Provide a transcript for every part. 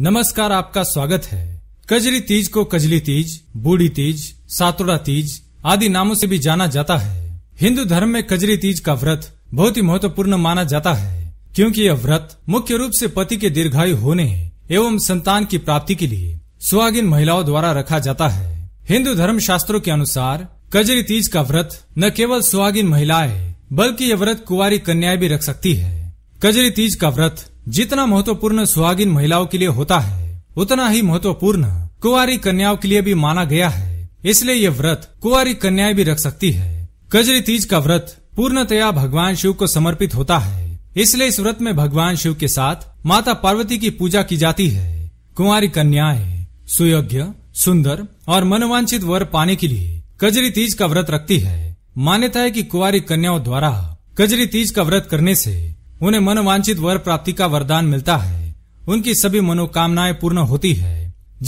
नमस्कार आपका स्वागत है कजरी तीज को कजली तीज बूढ़ी तीज सातुड़ा तीज आदि नामों से भी जाना जाता है हिंदू धर्म में कजरी तीज का व्रत बहुत ही महत्वपूर्ण माना जाता है क्योंकि यह व्रत मुख्य रूप से पति के दीर्घायु होने एवं संतान की प्राप्ति के लिए सुहागिन महिलाओं द्वारा रखा जाता है हिंदू धर्म शास्त्रों के अनुसार कजरी तीज का व्रत न केवल सुहागिन महिलाएं बल्कि यह व्रत कुंवारी कन्याएं भी रख सकती है कजरी तीज का व्रत जितना महत्वपूर्ण सुहागिन महिलाओं के लिए होता है उतना ही महत्वपूर्ण कुंवारी कन्याओं के लिए भी माना गया है इसलिए ये व्रत कुआरी कन्याएं भी रख सकती है कजरी तीज का व्रत पूर्णतया भगवान शिव को समर्पित होता है इसलिए इस व्रत में भगवान शिव के साथ माता पार्वती की पूजा की जाती है कुंवारी कन्याए सुयोग्य सुंदर और मनोवांचित वर पाने के लिए कजरी तीज का व्रत रखती है मान्यता है कि कुंवारी कन्याओं द्वारा कजरी तीज का व्रत करने से उन्हें मनोवांछित वर प्राप्ति का वरदान मिलता है उनकी सभी मनोकामनाएं पूर्ण होती है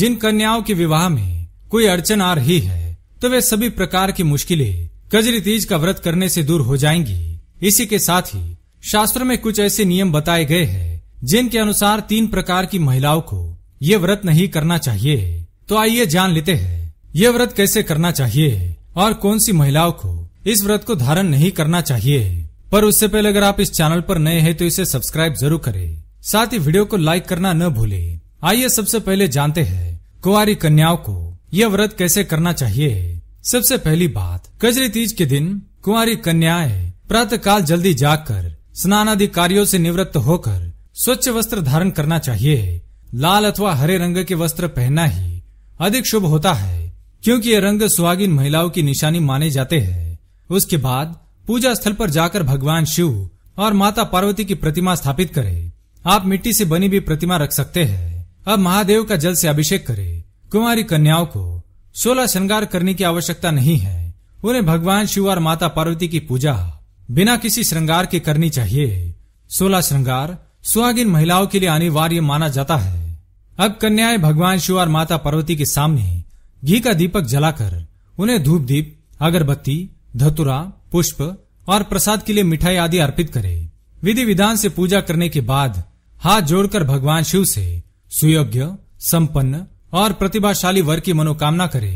जिन कन्याओं के विवाह में कोई अड़चन आ रही है तो वे सभी प्रकार की मुश्किलें कजरी तीज का व्रत करने से दूर हो जाएंगी इसी के साथ ही शास्त्र में कुछ ऐसे नियम बताए गए हैं जिनके अनुसार तीन प्रकार की महिलाओं को ये व्रत नहीं करना चाहिए तो आइए जान लेते हैं ये व्रत कैसे करना चाहिए और कौन सी महिलाओं को इस व्रत को धारण नहीं करना चाहिए पर उससे पहले अगर आप इस चैनल पर नए हैं तो इसे सब्सक्राइब जरूर करें साथ ही वीडियो को लाइक करना न भूले आइए सबसे पहले जानते हैं कुआरी कन्याओं को यह व्रत कैसे करना चाहिए सबसे पहली बात कजरी तीज के दिन कुआरी कन्याए प्रातः काल जल्दी जाकर स्नान आदि कार्यो ऐसी निवृत्त होकर स्वच्छ वस्त्र धारण करना चाहिए लाल अथवा हरे रंग के वस्त्र पहनना ही अधिक शुभ होता है क्योंकि ये रंग सुहागिन महिलाओं की निशानी माने जाते हैं उसके बाद पूजा स्थल पर जाकर भगवान शिव और माता पार्वती की प्रतिमा स्थापित करें। आप मिट्टी से बनी भी प्रतिमा रख सकते हैं अब महादेव का जल से अभिषेक करें। कुमारी कन्याओं को सोलह श्रृंगार करने की आवश्यकता नहीं है उन्हें भगवान शिव और माता पार्वती की पूजा बिना किसी श्रृंगार के करनी चाहिए सोलह श्रृंगार सुहागिन महिलाओं के लिए अनिवार्य माना जाता है अब कन्याएं भगवान शिव और माता पार्वती के सामने घी का दीपक जलाकर उन्हें धूप दीप अगरबत्ती धतुरा पुष्प और प्रसाद के लिए मिठाई आदि अर्पित करे विधि विधान से पूजा करने के बाद हाथ जोड़कर भगवान शिव से सुयोग्य संपन्न और प्रतिभाशाली वर्ग की मनोकामना करे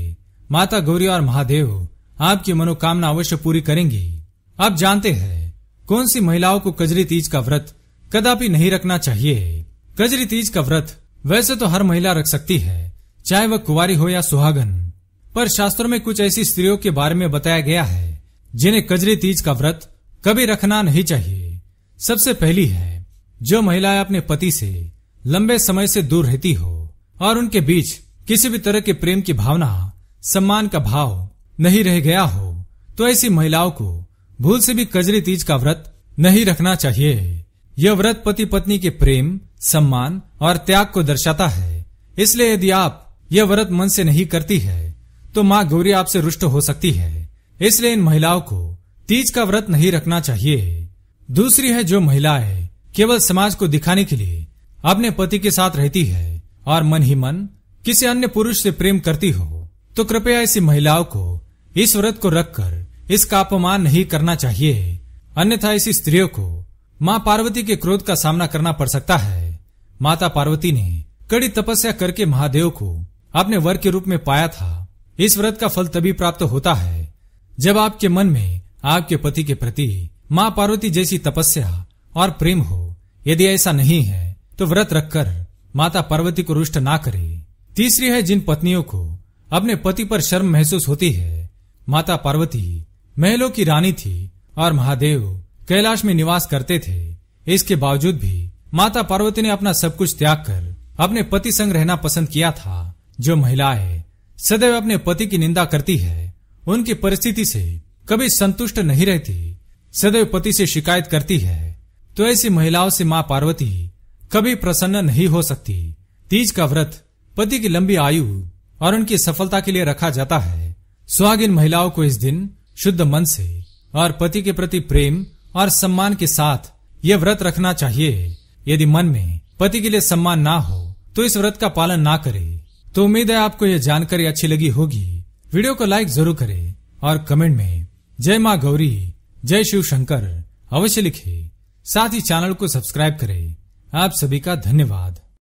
माता गौरी और महादेव आपकी मनोकामना अवश्य पूरी करेंगी आप जानते हैं कौन सी महिलाओं को कजरी तीज का व्रत कदापि नहीं रखना चाहिए कजरी तीज का व्रत वैसे तो हर महिला रख सकती है चाहे वह कुवारी हो या सुहागन पर शास्त्रों में कुछ ऐसी स्त्रियों के बारे में बताया गया है जिन्हें कजरी तीज का व्रत कभी रखना नहीं चाहिए सबसे पहली है जो महिलाएं अपने पति से लंबे समय से दूर रहती हो और उनके बीच किसी भी तरह के प्रेम की भावना सम्मान का भाव नहीं रह गया हो तो ऐसी महिलाओं को भूल से भी कजरी तीज का व्रत नहीं रखना चाहिए यह व्रत पति पत्नी के प्रेम सम्मान और त्याग को दर्शाता है इसलिए यदि आप यह व्रत मन से नहीं करती है तो माँ गौरी आपसे रुष्ट हो सकती है इसलिए इन महिलाओं को तीज का व्रत नहीं रखना चाहिए दूसरी है जो महिलाएं केवल समाज को दिखाने के लिए अपने पति के साथ रहती है और मन ही मन किसी अन्य पुरुष से प्रेम करती हो तो कृपया ऐसी महिलाओं को इस व्रत को रखकर इसका अपमान नहीं करना चाहिए अन्यथा ऐसी स्त्रियों को माँ पार्वती के क्रोध का सामना करना पड़ सकता है माता पार्वती ने कड़ी तपस्या करके महादेव को अपने वर के रूप में पाया था इस व्रत का फल तभी प्राप्त होता है जब आपके मन में आपके पति के प्रति माँ पार्वती जैसी तपस्या और प्रेम हो यदि ऐसा नहीं है तो व्रत रखकर माता पार्वती को रुष्ट ना करे तीसरी है जिन पत्नियों को अपने पति पर शर्म महसूस होती है माता पार्वती महलों की रानी थी और महादेव कैलाश में निवास करते थे इसके बावजूद भी माता पार्वती ने अपना सब कुछ त्याग कर अपने पति संग रहना पसंद किया था जो महिलाएं सदैव अपने पति की निंदा करती है उनकी परिस्थिति से कभी संतुष्ट नहीं रहती सदैव पति से शिकायत करती है तो ऐसी महिलाओं से माँ पार्वती कभी प्रसन्न नहीं हो सकती तीज का व्रत पति की लंबी आयु और उनकी सफलता के लिए रखा जाता है सुहागिन महिलाओं को इस दिन शुद्ध मन से और पति के प्रति प्रेम और सम्मान के साथ यह व्रत रखना चाहिए यदि मन में पति के लिए सम्मान ना हो तो इस व्रत का पालन ना करे तो उम्मीद है आपको यह जानकारी अच्छी लगी होगी वीडियो को लाइक जरूर करें और कमेंट में जय माँ गौरी जय शिव शंकर अवश्य लिखे साथ ही चैनल को सब्सक्राइब करें आप सभी का धन्यवाद